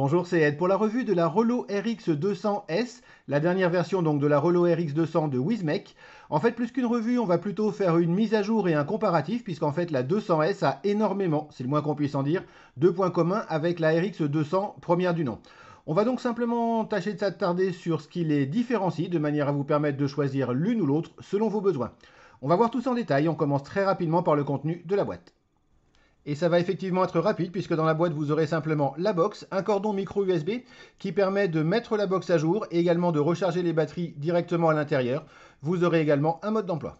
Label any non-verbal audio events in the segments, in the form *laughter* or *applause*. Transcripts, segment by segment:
Bonjour, c'est Ed pour la revue de la Relo RX200S, la dernière version donc de la Relo RX200 de Wizmec. En fait, plus qu'une revue, on va plutôt faire une mise à jour et un comparatif, puisqu'en fait la 200S a énormément, c'est le moins qu'on puisse en dire, deux points communs avec la RX200 première du nom. On va donc simplement tâcher de s'attarder sur ce qui les différencie, de manière à vous permettre de choisir l'une ou l'autre selon vos besoins. On va voir tout ça en détail, on commence très rapidement par le contenu de la boîte. Et ça va effectivement être rapide puisque dans la boîte vous aurez simplement la box, un cordon micro USB qui permet de mettre la box à jour et également de recharger les batteries directement à l'intérieur. Vous aurez également un mode d'emploi.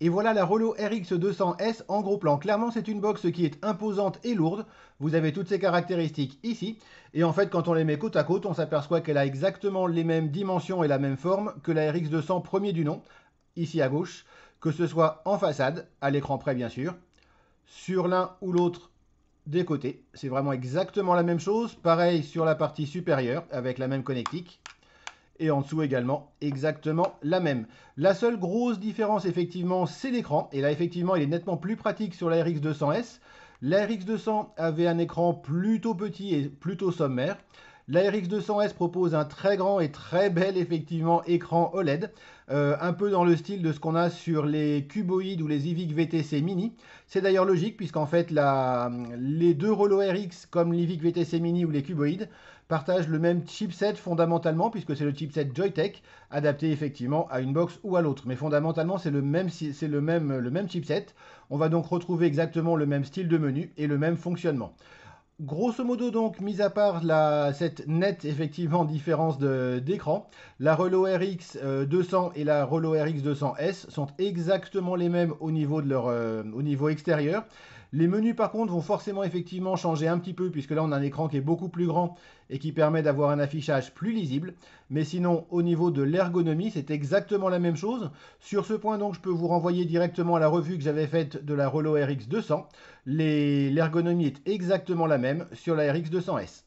Et voilà la Rolo RX200S en gros plan. Clairement, c'est une box qui est imposante et lourde. Vous avez toutes ses caractéristiques ici. Et en fait, quand on les met côte à côte, on s'aperçoit qu'elle a exactement les mêmes dimensions et la même forme que la RX200 premier du nom, ici à gauche, que ce soit en façade, à l'écran près bien sûr, sur l'un ou l'autre des côtés. C'est vraiment exactement la même chose. Pareil sur la partie supérieure avec la même connectique. Et en dessous également, exactement la même. La seule grosse différence, effectivement, c'est l'écran. Et là, effectivement, il est nettement plus pratique sur la RX200S. La RX200 avait un écran plutôt petit et plutôt sommaire. La RX200S propose un très grand et très bel effectivement écran OLED, euh, un peu dans le style de ce qu'on a sur les Cuboid ou les Ivic VTC Mini. C'est d'ailleurs logique puisqu'en fait les deux Relo RX comme l'Ivic VTC Mini ou les Cuboid partagent le même chipset fondamentalement puisque c'est le chipset Joytech adapté effectivement à une box ou à l'autre. Mais fondamentalement c'est le le même chipset. On va donc retrouver exactement le même style de menu et le même fonctionnement. Grosso modo donc, mis à part cette nette effectivement différence d'écran, la Relo RX 200 euh, et la Relo RX 200S sont exactement les mêmes au niveau, de leur, euh, au niveau extérieur. Les menus par contre vont forcément effectivement changer un petit peu puisque là on a un écran qui est beaucoup plus grand et qui permet d'avoir un affichage plus lisible. Mais sinon au niveau de l'ergonomie c'est exactement la même chose. Sur ce point donc je peux vous renvoyer directement à la revue que j'avais faite de la Relo RX 200. L'ergonomie est exactement la même sur la RX 200S.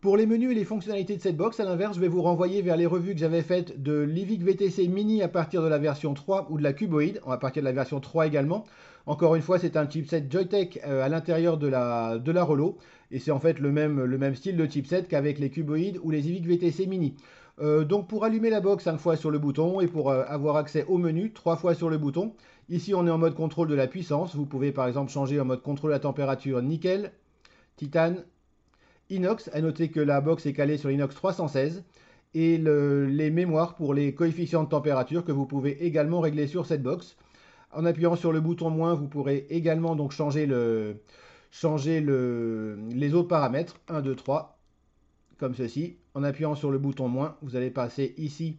Pour les menus et les fonctionnalités de cette box, à l'inverse, je vais vous renvoyer vers les revues que j'avais faites de l'IVIC VTC Mini à partir de la version 3 ou de la Cuboid, à partir de la version 3 également, encore une fois, c'est un chipset Joytech euh, à l'intérieur de la, de Relo. Et c'est en fait le même, le même style de chipset qu'avec les cuboïdes ou les EVIC VTC Mini. Euh, donc pour allumer la box 5 fois sur le bouton et pour euh, avoir accès au menu 3 fois sur le bouton. Ici on est en mode contrôle de la puissance. Vous pouvez par exemple changer en mode contrôle de la température nickel, titane, inox. À noter que la box est calée sur l'inox 316 et les mémoires pour les coefficients de température que vous pouvez également régler sur cette box. En appuyant sur le bouton moins, vous pourrez également donc changer, les autres paramètres. 1, 2, 3, comme ceci. En appuyant sur le bouton moins, vous allez passer ici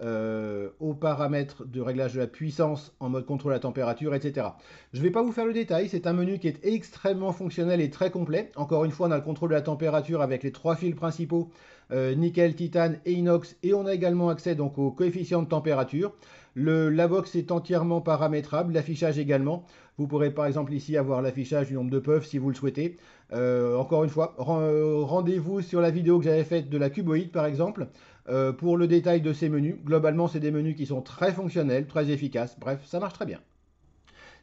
euh, aux paramètres de réglage de la puissance en mode contrôle de la température, etc. Je ne vais pas vous faire le détail, c'est un menu qui est extrêmement fonctionnel et très complet. Encore une fois, on a le contrôle de la température avec les trois fils principaux, euh, nickel, titane et inox, et on a également accès donc coefficients de température. Le, la box est entièrement paramétrable, l'affichage également. Vous pourrez par exemple ici avoir l'affichage du nombre de puffs si vous le souhaitez. Euh, encore une fois, euh, rendez-vous sur la vidéo que j'avais faite de la cuboïde par exemple euh, pour le détail de ces menus. Globalement, c'est des menus qui sont très fonctionnels, très efficaces. Bref, ça marche très bien.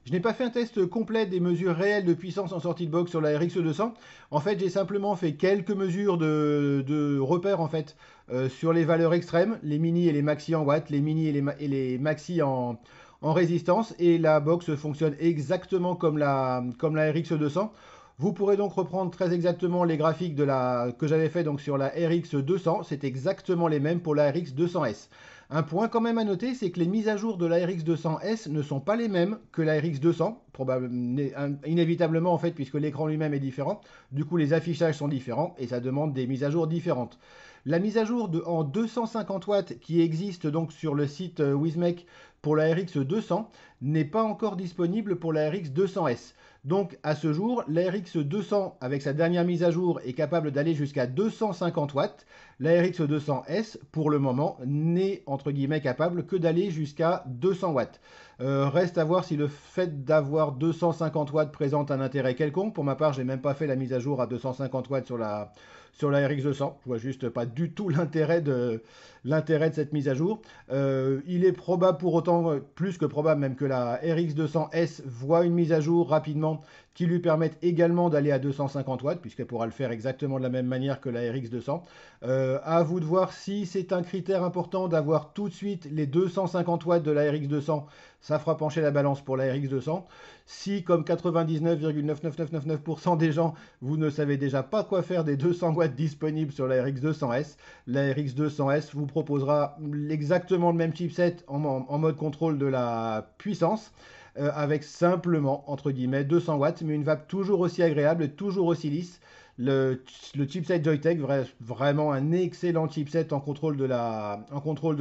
Je n'ai pas fait un test complet des mesures réelles de puissance en sortie de box sur la RX200. En fait, j'ai simplement fait quelques mesures de, repères en fait, euh, sur les valeurs extrêmes, les mini et les maxi en watts, les mini et les, maxi en, résistance. Et la box fonctionne exactement comme la, RX200. Vous pourrez donc reprendre très exactement les graphiques que j'avais fait donc sur la RX200. C'est exactement les mêmes pour la RX200S. Un point quand même à noter, c'est que les mises à jour de la RX200S ne sont pas les mêmes que la RX200, probablement, inévitablement en fait, puisque l'écran lui-même est différent. Du coup, les affichages sont différents et ça demande des mises à jour différentes. La mise à jour en 250 watts qui existe donc sur le site euh, Wizmec pour la RX200 n'est pas encore disponible pour la RX200S. Donc à ce jour, la RX200 avec sa dernière mise à jour est capable d'aller jusqu'à 250 watts. La RX200S, pour le moment, n'est entre guillemets capable que d'aller jusqu'à 200 watts. Euh, reste à voir si le fait d'avoir 250 watts présente un intérêt quelconque. Pour ma part, j'ai même pas fait la mise à jour à 250 watts sur la, sur la RX200. Je vois juste pas du tout *laughs* l'intérêt de, l'intérêt de cette mise à jour. Euh, il est probable pour autant, euh, plus que probable même que la RX200S voit une mise à jour rapidement qui lui permettent également d'aller à 250 watts, puisqu'elle pourra le faire exactement de la même manière que la RX200. A euh, à vous de voir si c'est un critère important d'avoir tout de suite les 250 watts de la RX200, ça fera pencher la balance pour la RX200. Si, comme 99,99999% des gens, vous ne savez déjà pas quoi faire des 200 watts disponibles sur la RX200S, la RX200S vous proposera exactement le même chipset en mode contrôle de la puissance. Euh, avec simplement, entre guillemets, 200 watts, mais une vape toujours aussi agréable, toujours aussi lisse. Le, chipset Joytech, vraiment un excellent chipset en en contrôle de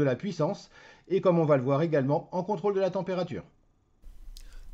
la puissance et comme on va le voir également en contrôle de la température.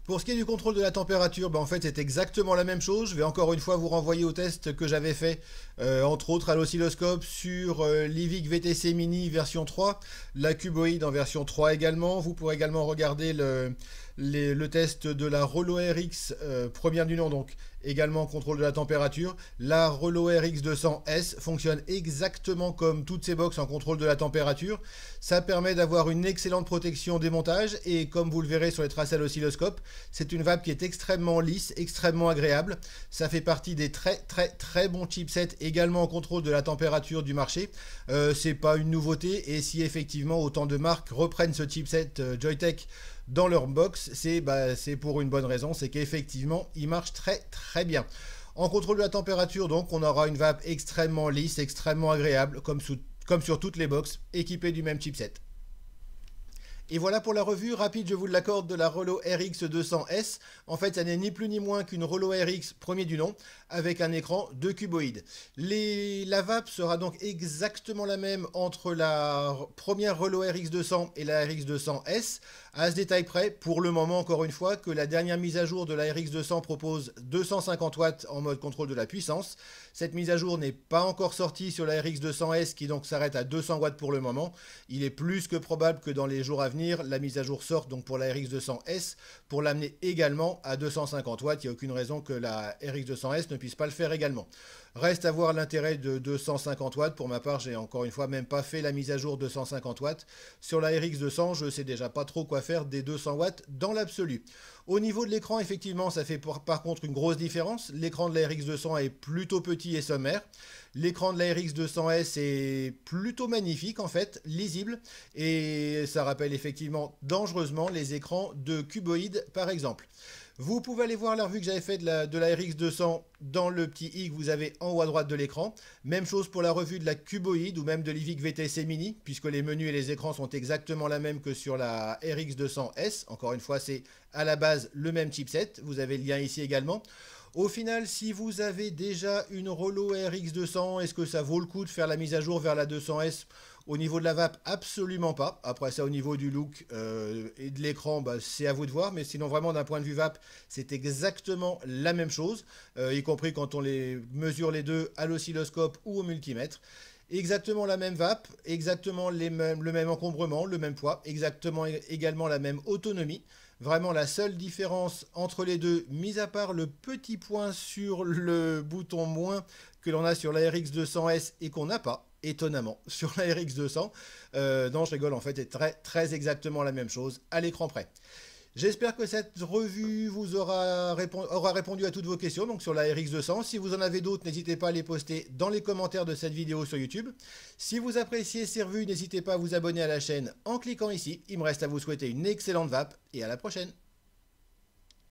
Pour ce qui est du contrôle de la température, ben, en fait c'est exactement la même chose. Je vais encore une fois vous renvoyer au test que j'avais fait, euh, entre autres à l'oscilloscope, sur euh, l'IVIC VTC Mini version 3, la cuboïde en version 3 également. Vous pourrez également regarder le, test de la Rolo RX, euh, première du nom donc, également contrôle de la température. La Relo RX200S fonctionne exactement comme toutes ces box en contrôle de la température. Ça permet d'avoir une excellente protection des montages et comme vous le verrez sur les traces à l'oscilloscope, c'est une vape qui est extrêmement lisse, extrêmement agréable. Ça fait partie des très très très bons chipsets également en contrôle de la température du marché. Ce euh, c'est pas une nouveauté et si effectivement autant de marques reprennent ce chipset euh, Joytech dans leur box, bah, c'est pour une bonne raison, c'est qu'effectivement, il marche très très bien. En contrôle de la température, donc, on aura une vape extrêmement lisse, extrêmement agréable, comme, comme sur toutes les boxes, équipées du même chipset. Et voilà pour la revue rapide, je vous l'accorde, de la Relo RX 200S. En fait, ça n'est ni plus ni moins qu'une Relo RX premier du nom, avec un écran de cuboïde. Les... La vape sera donc exactement la même entre la première Relo RX 200 et la RX 200S, à ce détail près, pour le moment encore une fois, que la dernière mise à jour de la RX 200 propose 250 watts en mode contrôle de la puissance. Cette mise à jour n'est pas encore sortie sur la RX 200S, qui donc s'arrête à 200 watts pour le moment. Il est plus que probable que dans les jours à venir, la mise à jour sort donc pour la RX200S pour l'amener également à 250 watts. Il n'y a aucune raison que la RX200S ne puisse pas le faire également. Reste à voir l'intérêt de 250 watts. Pour ma part, j'ai encore une fois même pas fait la mise à jour de 250 watts. Sur la RX200, je sais déjà pas trop quoi faire des 200 watts dans l'absolu. Au niveau de l'écran, effectivement, ça fait par contre une grosse différence. L'écran de la RX200 est plutôt petit et sommaire. L'écran de la RX200S est plutôt magnifique en fait, lisible. Et ça rappelle effectivement dangereusement les écrans de cuboïdes par exemple. Vous pouvez aller voir la revue que j'avais faite de la, RX200 dans le petit i que vous avez en haut à droite de l'écran. Même chose pour la revue de la Cuboid ou même de l'IVIC VTC Mini, puisque les menus et les écrans sont exactement la même que sur la RX200S. Encore une fois, c'est à la base le même chipset. Vous avez le lien ici également. Au final, si vous avez déjà une Rolo RX200, est-ce que ça vaut le coup de faire la mise à jour vers la 200S au niveau de la vape, absolument pas. Après ça, au niveau du look euh, et de l'écran, bah, c'est à vous de voir. Mais sinon, vraiment, d'un point de vue vape, c'est exactement la même chose, euh, y compris quand on les mesure les deux à l'oscilloscope ou au multimètre. Exactement la même vape, exactement les mêmes, le même encombrement, le même poids, exactement également la même autonomie. Vraiment la seule différence entre les deux, mis à part le petit point sur le *laughs* bouton moins que l'on a sur la RX200S et qu'on n'a pas, étonnamment, *laughs* sur la RX200. Euh, non, je rigole, en fait, est très, très exactement la même chose à l'écran près. J'espère que cette revue vous aura, aura, répondu à toutes vos questions donc sur la RX200. Si vous en avez d'autres, n'hésitez pas à les poster dans les commentaires de cette vidéo sur YouTube. Si vous appréciez ces revues, n'hésitez pas à vous abonner à la chaîne en cliquant ici. Il me reste à vous souhaiter une excellente vape et à la prochaine.